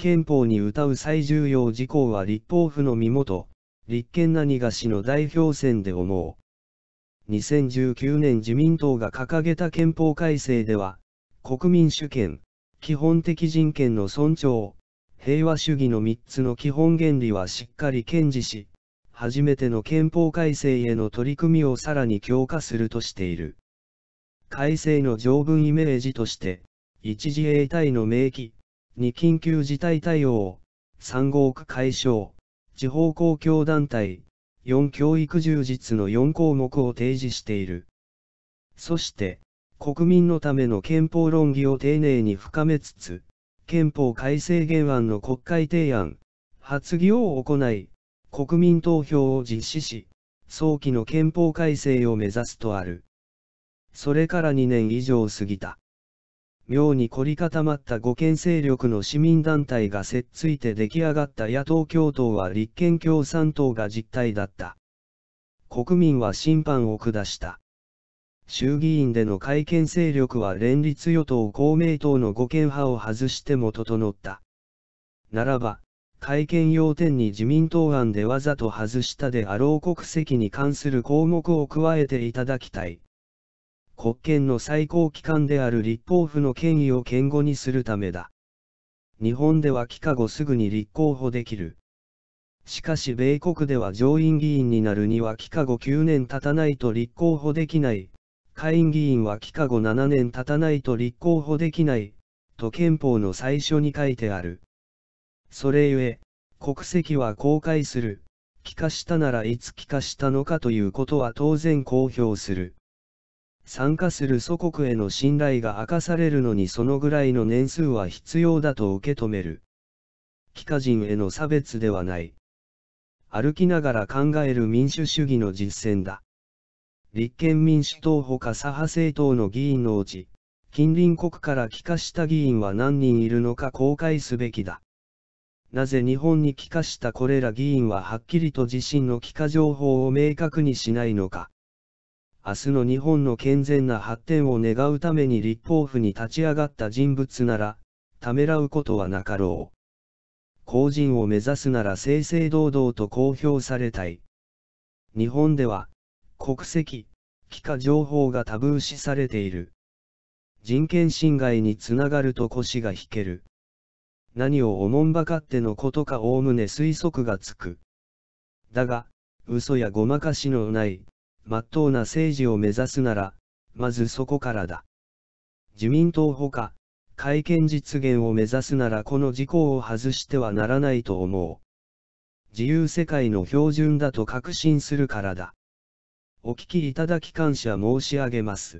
憲法に謳う最重要事項は立法府の身元、立憲何がしの代表選で思う。2019年自民党が掲げた憲法改正では、国民主権、基本的人権の尊重、平和主義の3つの基本原理はしっかり堅持し、初めての憲法改正への取り組みをさらに強化するとしている。改正の条文イメージとして、一時英体の明記、2緊急事態対応、3合区解消、地方公共団体、4教育充実の4項目を提示している。そして、国民のための憲法論議を丁寧に深めつつ、憲法改正原案の国会提案、発議を行い、国民投票を実施し、早期の憲法改正を目指すとある。それから2年以上過ぎた。妙に凝り固まった護憲勢力の市民団体がせっついて出来上がった野党共闘は立憲共産党が実態だった。国民は審判を下した。衆議院での改憲勢力は連立与党公明党の護憲派を外しても整った。ならば、改憲要点に自民党案でわざと外したであろう国籍に関する項目を加えていただきたい。国権の最高機関である立法府の権威を堅固にするためだ。日本では帰化後すぐに立候補できる。しかし米国では上院議員になるには帰化後9年経たないと立候補できない、下院議員は帰化後7年経たないと立候補できない、と憲法の最初に書いてある。それゆえ、国籍は公開する、帰化したならいつ帰化したのかということは当然公表する。参加する祖国への信頼が明かされるのにそのぐらいの年数は必要だと受け止める。帰化人への差別ではない。歩きながら考える民主主義の実践だ。立憲民主党ほか左派政党の議員のうち、近隣国から帰化した議員は何人いるのか公開すべきだ。なぜ日本に帰化したこれら議員ははっきりと自身の帰化情報を明確にしないのか。明日の日本の健全な発展を願うために立法府に立ち上がった人物なら、ためらうことはなかろう。公人を目指すなら正々堂々と公表されたい。日本では、国籍、帰化情報がタブー視されている。人権侵害につながると腰が引ける。何をおもんばかってのことかおおむね推測がつく。だが、嘘やごまかしのない、真っ当な政治を目指すなら、まずそこからだ。自民党ほか、改憲実現を目指すならこの事項を外してはならないと思う。自由世界の標準だと確信するからだ。お聞きいただき感謝申し上げます。